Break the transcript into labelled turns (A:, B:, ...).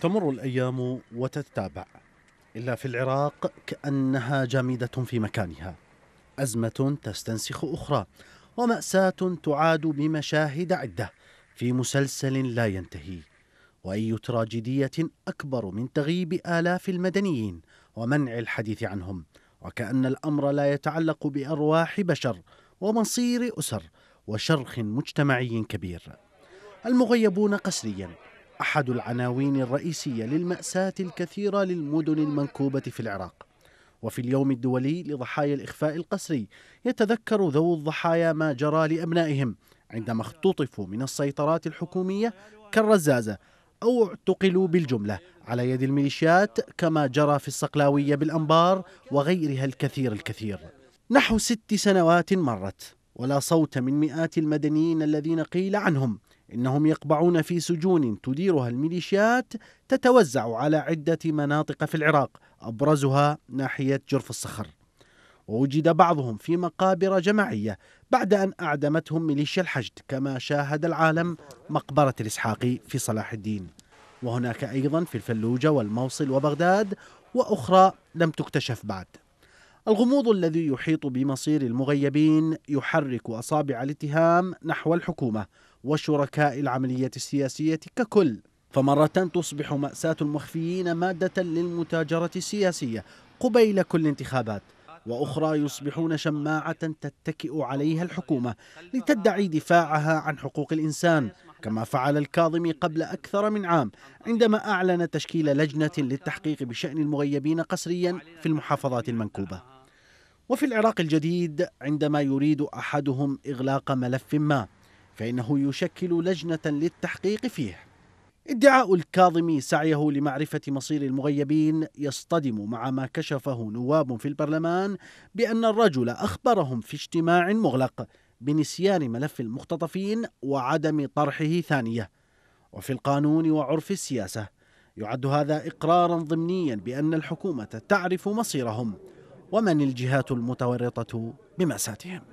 A: تمر الايام وتتابع الا في العراق كانها جامده في مكانها ازمه تستنسخ اخرى وماساه تعاد بمشاهد عده في مسلسل لا ينتهي واي تراجيديه اكبر من تغييب الاف المدنيين ومنع الحديث عنهم وكان الامر لا يتعلق بارواح بشر ومصير اسر وشرخ مجتمعي كبير المغيبون قسريا أحد العناوين الرئيسية للمأساة الكثيرة للمدن المنكوبة في العراق وفي اليوم الدولي لضحايا الإخفاء القسري يتذكر ذوو الضحايا ما جرى لأبنائهم عندما اختطفوا من السيطرات الحكومية كالرزازة أو اعتقلوا بالجملة على يد الميليشيات كما جرى في الصقلاوية بالأنبار وغيرها الكثير الكثير نحو ست سنوات مرت ولا صوت من مئات المدنيين الذين قيل عنهم إنهم يقبعون في سجون تديرها الميليشيات تتوزع على عدة مناطق في العراق أبرزها ناحية جرف الصخر ووجد بعضهم في مقابر جماعية بعد أن أعدمتهم ميليشيا الحشد كما شاهد العالم مقبرة الإسحاقي في صلاح الدين وهناك أيضا في الفلوجة والموصل وبغداد وأخرى لم تكتشف بعد الغموض الذي يحيط بمصير المغيبين يحرك أصابع الاتهام نحو الحكومة وشركاء العملية السياسية ككل فمرة تصبح مأساة المخفيين مادة للمتاجرة السياسية قبيل كل انتخابات وأخرى يصبحون شماعة تتكئ عليها الحكومة لتدعي دفاعها عن حقوق الإنسان كما فعل الكاظمي قبل أكثر من عام عندما أعلن تشكيل لجنة للتحقيق بشأن المغيبين قسريا في المحافظات المنكوبة وفي العراق الجديد عندما يريد أحدهم إغلاق ملف ما فإنه يشكل لجنة للتحقيق فيه ادعاء الكاظمي سعيه لمعرفة مصير المغيبين يصطدم مع ما كشفه نواب في البرلمان بأن الرجل أخبرهم في اجتماع مغلق بنسيان ملف المختطفين وعدم طرحه ثانية وفي القانون وعرف السياسة يعد هذا إقرارا ضمنيا بأن الحكومة تعرف مصيرهم ومن الجهات المتورطة بمأساتهم